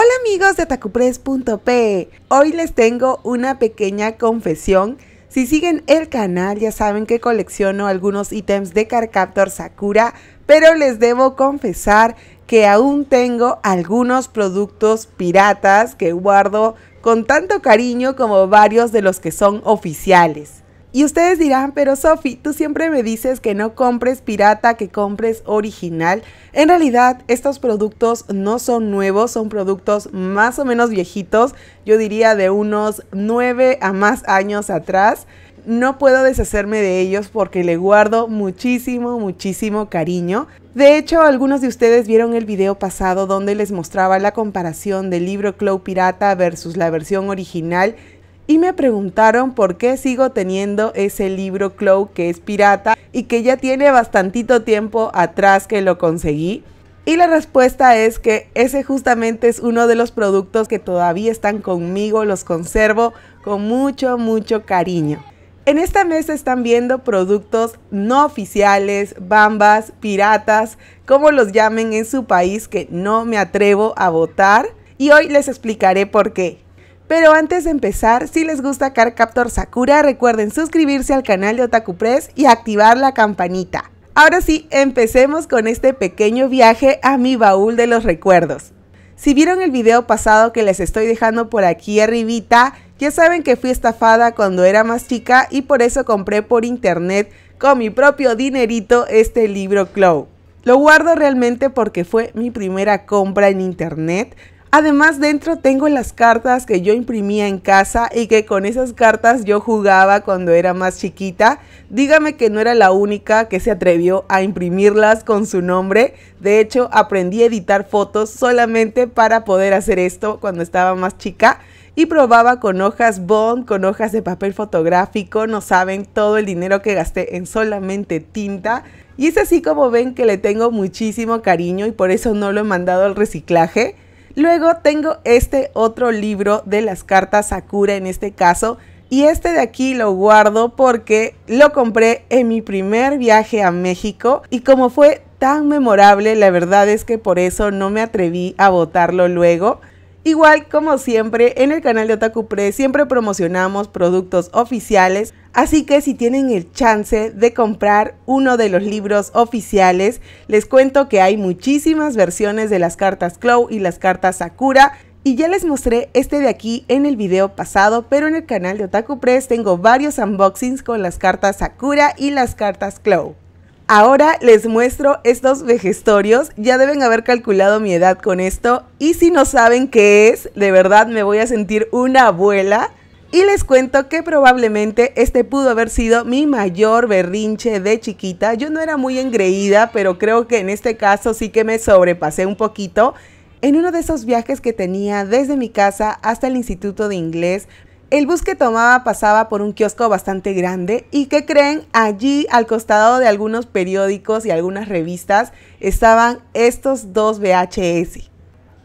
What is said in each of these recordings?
Hola amigos de tacupress.pe, hoy les tengo una pequeña confesión. Si siguen el canal ya saben que colecciono algunos ítems de Carcaptor Sakura, pero les debo confesar que aún tengo algunos productos piratas que guardo con tanto cariño como varios de los que son oficiales. Y ustedes dirán, pero Sofi, tú siempre me dices que no compres pirata, que compres original. En realidad, estos productos no son nuevos, son productos más o menos viejitos, yo diría de unos 9 a más años atrás. No puedo deshacerme de ellos porque le guardo muchísimo, muchísimo cariño. De hecho, algunos de ustedes vieron el video pasado donde les mostraba la comparación del libro Cloud Pirata versus la versión original y me preguntaron por qué sigo teniendo ese libro cloud que es pirata y que ya tiene bastantito tiempo atrás que lo conseguí. Y la respuesta es que ese justamente es uno de los productos que todavía están conmigo, los conservo con mucho, mucho cariño. En esta mesa están viendo productos no oficiales, bambas, piratas, como los llamen en su país, que no me atrevo a votar. Y hoy les explicaré por qué. Pero antes de empezar, si les gusta Car Captor Sakura, recuerden suscribirse al canal de Otaku Press y activar la campanita. Ahora sí, empecemos con este pequeño viaje a mi baúl de los recuerdos. Si vieron el video pasado que les estoy dejando por aquí arribita, ya saben que fui estafada cuando era más chica y por eso compré por internet con mi propio dinerito este libro Clow. Lo guardo realmente porque fue mi primera compra en internet, Además dentro tengo las cartas que yo imprimía en casa y que con esas cartas yo jugaba cuando era más chiquita. Dígame que no era la única que se atrevió a imprimirlas con su nombre. De hecho, aprendí a editar fotos solamente para poder hacer esto cuando estaba más chica y probaba con hojas bond, con hojas de papel fotográfico, no saben todo el dinero que gasté en solamente tinta. Y es así como ven que le tengo muchísimo cariño y por eso no lo he mandado al reciclaje. Luego tengo este otro libro de las cartas Sakura en este caso. Y este de aquí lo guardo porque lo compré en mi primer viaje a México y como fue tan memorable, la verdad es que por eso no me atreví a botarlo luego. Igual, como siempre, en el canal de Otaku Press siempre promocionamos productos oficiales, así que si tienen el chance de comprar uno de los libros oficiales, les cuento que hay muchísimas versiones de las cartas Clow y las cartas Sakura, y ya les mostré este de aquí en el video pasado, pero en el canal de Otaku Press tengo varios unboxings con las cartas Sakura y las cartas Clow. Ahora les muestro estos vejestorios, ya deben haber calculado mi edad con esto y si no saben qué es, de verdad me voy a sentir una abuela. Y les cuento que probablemente este pudo haber sido mi mayor berrinche de chiquita. Yo no era muy engreída, pero creo que en este caso sí que me sobrepasé un poquito. En uno de esos viajes que tenía desde mi casa hasta el Instituto de Inglés, el bus que tomaba pasaba por un kiosco bastante grande y que creen allí al costado de algunos periódicos y algunas revistas estaban estos dos VHS.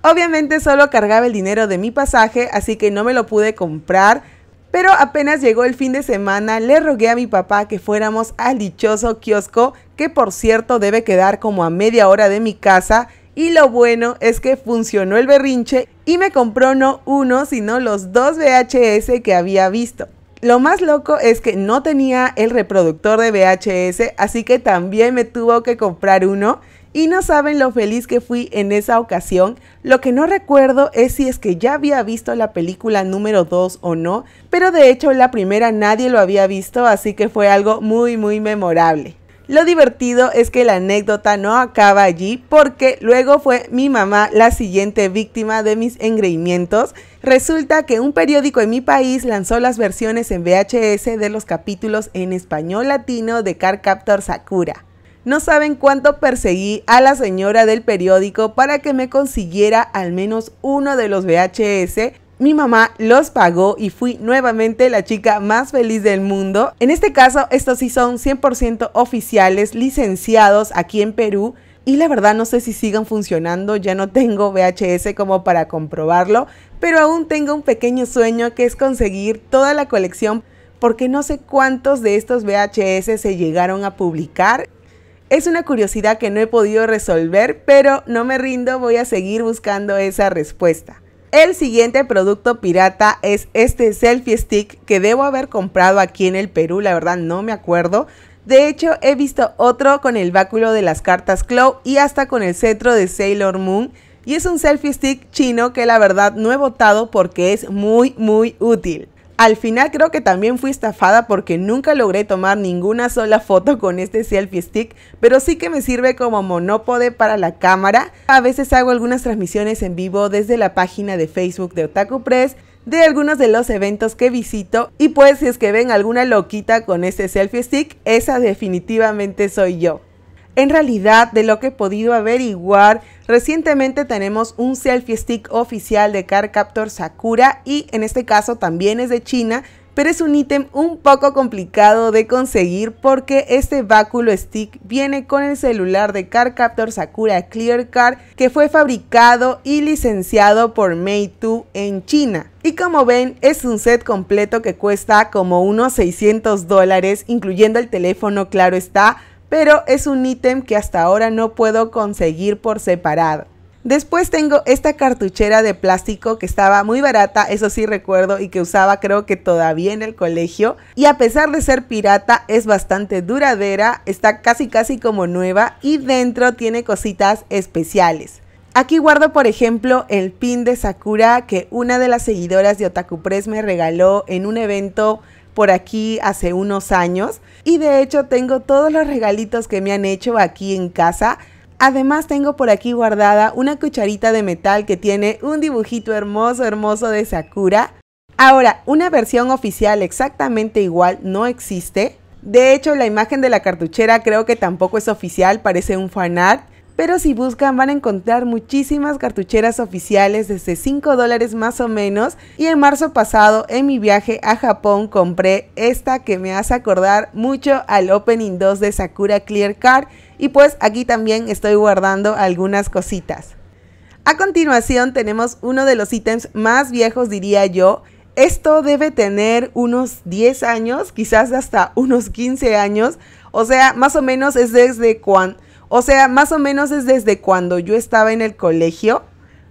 Obviamente solo cargaba el dinero de mi pasaje, así que no me lo pude comprar, pero apenas llegó el fin de semana le rogué a mi papá que fuéramos al dichoso kiosco, que por cierto debe quedar como a media hora de mi casa, y lo bueno es que funcionó el berrinche y me compró no uno, sino los dos VHS que había visto. Lo más loco es que no tenía el reproductor de VHS, así que también me tuvo que comprar uno. Y no saben lo feliz que fui en esa ocasión. Lo que no recuerdo es si es que ya había visto la película número 2 o no, pero de hecho la primera nadie lo había visto, así que fue algo muy muy memorable. Lo divertido es que la anécdota no acaba allí porque luego fue mi mamá la siguiente víctima de mis engreimientos. Resulta que un periódico en mi país lanzó las versiones en VHS de los capítulos en español latino de Captor Sakura. No saben cuánto perseguí a la señora del periódico para que me consiguiera al menos uno de los VHS mi mamá los pagó y fui nuevamente la chica más feliz del mundo. En este caso, estos sí son 100% oficiales, licenciados aquí en Perú. Y la verdad no sé si sigan funcionando, ya no tengo VHS como para comprobarlo, pero aún tengo un pequeño sueño que es conseguir toda la colección porque no sé cuántos de estos VHS se llegaron a publicar. Es una curiosidad que no he podido resolver, pero no me rindo, voy a seguir buscando esa respuesta. El siguiente producto pirata es este selfie stick que debo haber comprado aquí en el Perú, la verdad no me acuerdo. De hecho, he visto otro con el báculo de las cartas Claw y hasta con el cetro de Sailor Moon. Y es un selfie stick chino que la verdad no he votado porque es muy muy útil. Al final creo que también fui estafada porque nunca logré tomar ninguna sola foto con este selfie stick, pero sí que me sirve como monópode para la cámara. A veces hago algunas transmisiones en vivo desde la página de Facebook de Otaku Press, de algunos de los eventos que visito y pues si es que ven alguna loquita con este selfie stick, esa definitivamente soy yo. En realidad, de lo que he podido averiguar, recientemente tenemos un selfie stick oficial de Car Captor Sakura y en este caso también es de China, pero es un ítem un poco complicado de conseguir porque este báculo stick viene con el celular de Car Captor Sakura Clear Card que fue fabricado y licenciado por Meitu en China. Y como ven, es un set completo que cuesta como unos 600 dólares, incluyendo el teléfono, claro está, pero es un ítem que hasta ahora no puedo conseguir por separado. Después tengo esta cartuchera de plástico que estaba muy barata, eso sí recuerdo, y que usaba creo que todavía en el colegio. Y a pesar de ser pirata, es bastante duradera, está casi casi como nueva y dentro tiene cositas especiales. Aquí guardo por ejemplo el pin de Sakura que una de las seguidoras de Otaku Press me regaló en un evento por aquí hace unos años y de hecho tengo todos los regalitos que me han hecho aquí en casa. Además tengo por aquí guardada una cucharita de metal que tiene un dibujito hermoso, hermoso de Sakura. Ahora, una versión oficial exactamente igual no existe. De hecho, la imagen de la cartuchera creo que tampoco es oficial, parece un fanart. Pero si buscan van a encontrar muchísimas cartucheras oficiales desde 5 dólares más o menos. Y en marzo pasado en mi viaje a Japón compré esta que me hace acordar mucho al Opening 2 de Sakura Clear Card. Y pues aquí también estoy guardando algunas cositas. A continuación tenemos uno de los ítems más viejos diría yo. Esto debe tener unos 10 años, quizás hasta unos 15 años. O sea, más o menos es desde cuando o sea, más o menos es desde cuando yo estaba en el colegio.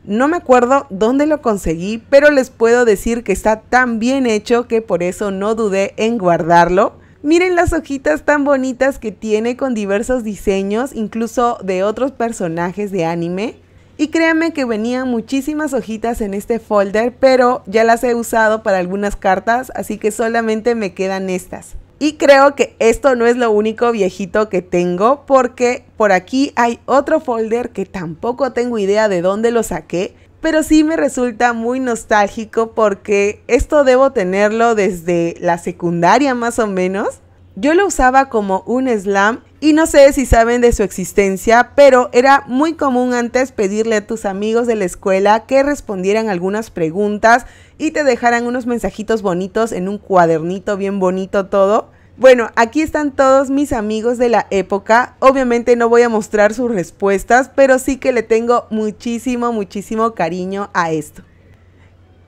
No me acuerdo dónde lo conseguí, pero les puedo decir que está tan bien hecho que por eso no dudé en guardarlo. Miren las hojitas tan bonitas que tiene con diversos diseños, incluso de otros personajes de anime. Y créanme que venían muchísimas hojitas en este folder, pero ya las he usado para algunas cartas, así que solamente me quedan estas. Y creo que esto no es lo único viejito que tengo porque por aquí hay otro folder que tampoco tengo idea de dónde lo saqué, pero sí me resulta muy nostálgico porque esto debo tenerlo desde la secundaria más o menos. Yo lo usaba como un slam y no sé si saben de su existencia, pero era muy común antes pedirle a tus amigos de la escuela que respondieran algunas preguntas y te dejaran unos mensajitos bonitos en un cuadernito bien bonito todo. Bueno, aquí están todos mis amigos de la época. Obviamente no voy a mostrar sus respuestas, pero sí que le tengo muchísimo, muchísimo cariño a esto.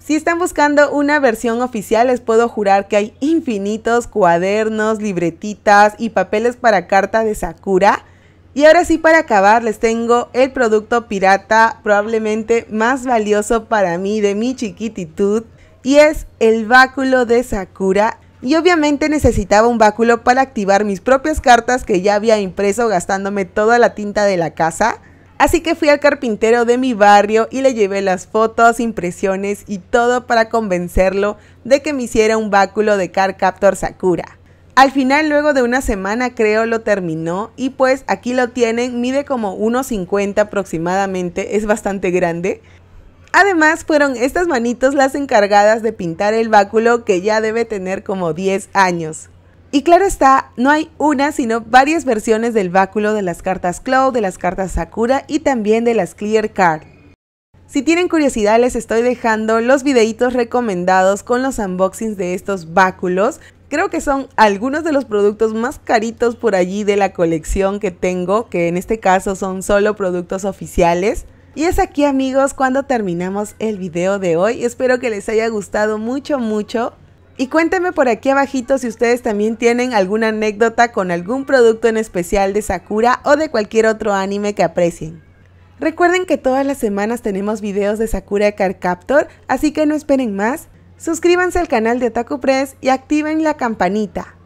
Si están buscando una versión oficial, les puedo jurar que hay infinitos cuadernos, libretitas y papeles para carta de Sakura. Y ahora sí, para acabar, les tengo el producto pirata probablemente más valioso para mí de mi chiquititud. Y es el báculo de Sakura. Y obviamente necesitaba un báculo para activar mis propias cartas que ya había impreso gastándome toda la tinta de la casa. Así que fui al carpintero de mi barrio y le llevé las fotos, impresiones y todo para convencerlo de que me hiciera un báculo de Car Captor Sakura. Al final, luego de una semana, creo lo terminó y pues aquí lo tienen, mide como 1,50 aproximadamente, es bastante grande. Además, fueron estas manitos las encargadas de pintar el báculo que ya debe tener como 10 años. Y claro está, no hay una, sino varias versiones del báculo de las cartas Cloud, de las cartas Sakura y también de las Clear Card. Si tienen curiosidad, les estoy dejando los videitos recomendados con los unboxings de estos báculos. Creo que son algunos de los productos más caritos por allí de la colección que tengo, que en este caso son solo productos oficiales. Y es aquí amigos cuando terminamos el video de hoy. Espero que les haya gustado mucho, mucho. Y cuéntenme por aquí abajito si ustedes también tienen alguna anécdota con algún producto en especial de Sakura o de cualquier otro anime que aprecien. Recuerden que todas las semanas tenemos videos de Sakura Car Captor, así que no esperen más. Suscríbanse al canal de Otaku Press y activen la campanita.